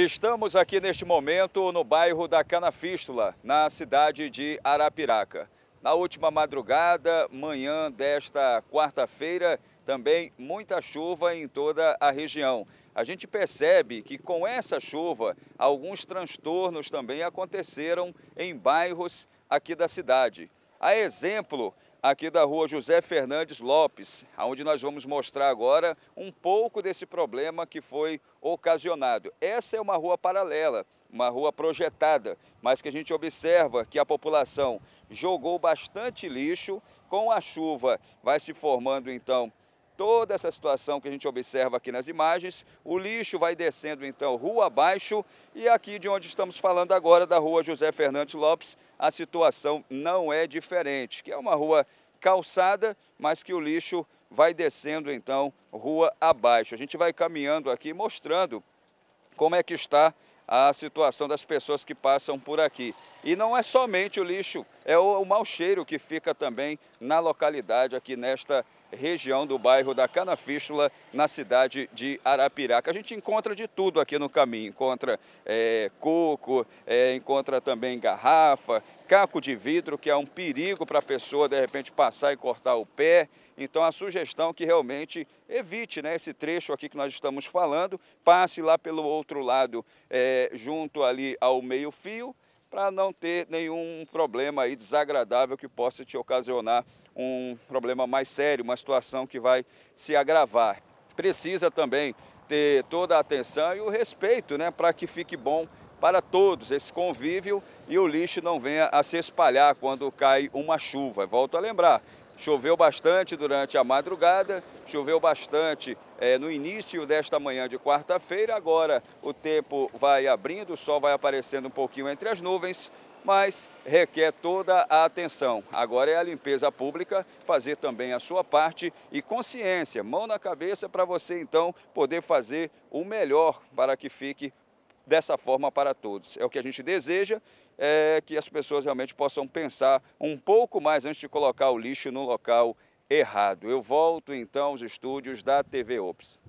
Estamos aqui neste momento no bairro da Canafístula, na cidade de Arapiraca. Na última madrugada, manhã desta quarta-feira, também muita chuva em toda a região. A gente percebe que com essa chuva, alguns transtornos também aconteceram em bairros aqui da cidade. A exemplo aqui da rua José Fernandes Lopes, onde nós vamos mostrar agora um pouco desse problema que foi ocasionado. Essa é uma rua paralela, uma rua projetada, mas que a gente observa que a população jogou bastante lixo, com a chuva vai se formando então toda essa situação que a gente observa aqui nas imagens. O lixo vai descendo então rua abaixo e aqui de onde estamos falando agora, da rua José Fernandes Lopes, a situação não é diferente, que é uma rua calçada, mas que o lixo vai descendo então rua abaixo. A gente vai caminhando aqui mostrando como é que está a situação das pessoas que passam por aqui. E não é somente o lixo, é o, o mau cheiro que fica também na localidade aqui nesta região do bairro da Canafístula, na cidade de Arapiraca. A gente encontra de tudo aqui no caminho, encontra é, coco, é, encontra também garrafa, caco de vidro, que é um perigo para a pessoa de repente passar e cortar o pé. Então a sugestão é que realmente evite né, esse trecho aqui que nós estamos falando, passe lá pelo outro lado, é, junto ali ao meio fio, para não ter nenhum problema aí desagradável que possa te ocasionar um problema mais sério, uma situação que vai se agravar. Precisa também ter toda a atenção e o respeito né, para que fique bom para todos esse convívio e o lixo não venha a se espalhar quando cai uma chuva. Volto a lembrar, Choveu bastante durante a madrugada, choveu bastante é, no início desta manhã de quarta-feira. Agora o tempo vai abrindo, o sol vai aparecendo um pouquinho entre as nuvens mas requer toda a atenção. Agora é a limpeza pública fazer também a sua parte e consciência, mão na cabeça para você então poder fazer o melhor para que fique dessa forma para todos. É o que a gente deseja, é que as pessoas realmente possam pensar um pouco mais antes de colocar o lixo no local errado. Eu volto então aos estúdios da TV Ops.